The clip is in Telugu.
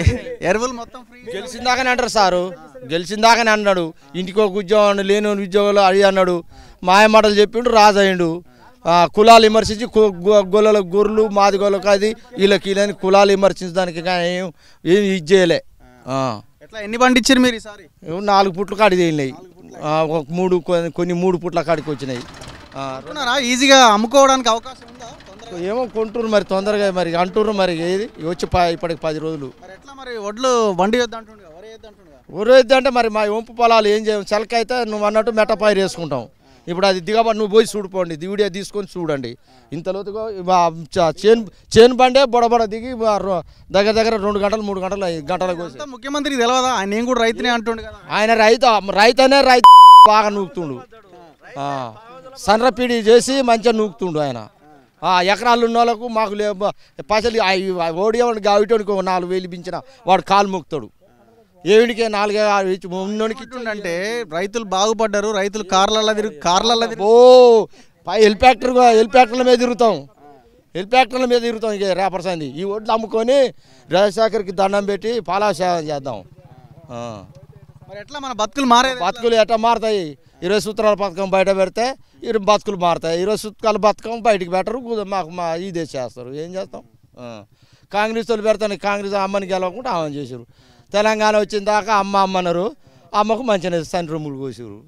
ఎరువులు మొత్తం ఫ్రీ గెలిచిందాకనే అంటారు సారు గెలిచిందాకనే అన్నాడు ఇంటికి ఒక ఉద్యోగం లేని ఉద్యోగాలు అడిగి అన్నాడు మాయమాటలు చెప్పిండు రాజయ్యుడు కులాలు విమర్శించి గొల్లల గొర్రెలు మాది గొల్ల అది వీళ్ళకి వీళ్ళని కులాలు విమర్శించడానికి ఏం ఏం ఇది చేయలే ఎట్లా ఎన్ని పండించారు మీరు ఈసారి నాలుగు పుట్లు కాడి చేయలేయి ఒక మూడు కొన్ని మూడు పుట్ల కాడికి వచ్చినాయి ఈజీగా అమ్ముకోవడానికి అవకాశం ఏమో కొంటున్నారు మరి తొందరగా మరి అంటున్నారు మరి ఏది వచ్చి ఇప్పటికి పది రోజులు మరి వడ్లు వండి వరేద్ది అంటే మరి మా వంపు పొలాలు ఏం చేయం చలక అయితే నువ్వు అన్నట్టు మెట్టపాయిరు వేసుకుంటాం ఇప్పుడు అది దిగబ నువ్వు పోయి చూడిపోండి దిగుడియా తీసుకొని చూడండి ఇంతలోతుగా చేను చేను బండే బొడబొడ దిగి దగ్గర దగ్గర రెండు గంటలు మూడు గంటలు గంటలకు ముఖ్యమంత్రికి తెలియదా ఆయన కూడా రైతునే అంటుండు ఆయన రైతు రైతనే రైతు బాగా నూకుతుండు సన్రపీడి చేసి మంచిగా నూకుతుండు ఆయన ఎకరాలు ఉన్న వాళ్ళకు మాకు పైసలు గావిటోనికి ఒక నాలుగు వేలు పెంచిన వాడు కాలు మొక్కుతాడు ఏవిడికే నాలుగు ఉన్నోనికి అంటే రైతులు బాగుపడ్డారు రైతులు కార్లలో కార్ల కార్లలో ఓ హెలిపాక్టర్ హెలిపాక్టర్ల మీద తిరుగుతాం హెలిపాక్టర్ల మీద తిరుగుతాం ఇక రేపర్సంది ఈ ఒడ్లు అమ్ముకొని రాజశేఖర్కి దండం పెట్టి పాలాశాసనం చేద్దాం మరి ఎట్లా మన బతుకులు మారే బతుకులు ఎట్లా మారుతాయి ఇరవై సూత్రాల పథకం బయట పెడితే ఇరు బతుకులు మారుతాయి ఇరవై సూత్రాల బతుకం బయటకు పెట్టరు మాకు మా ఇదే చేస్తారు ఏం చేస్తాం కాంగ్రెస్ వాళ్ళు పెడతాను కాంగ్రెస్ అమ్మని గెలవకుండా ఆమె చేసారు తెలంగాణ వచ్చిన దాకా అమ్మ అమ్మన్నారు అమ్మకు మంచిగా రూములు కోసారు